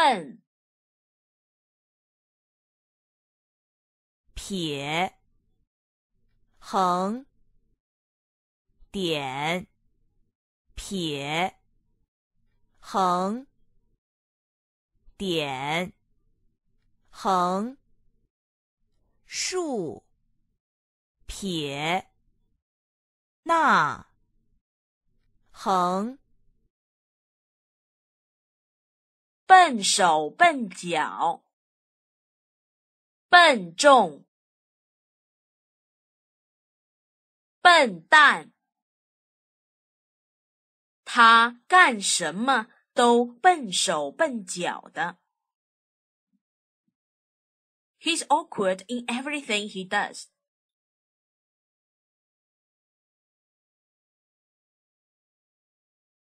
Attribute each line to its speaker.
Speaker 1: 问。
Speaker 2: 撇，横点，撇横点横竖撇
Speaker 1: 捺横。笨手笨脚、笨重、笨蛋，他干什么都笨手笨脚的。He's awkward in everything he does.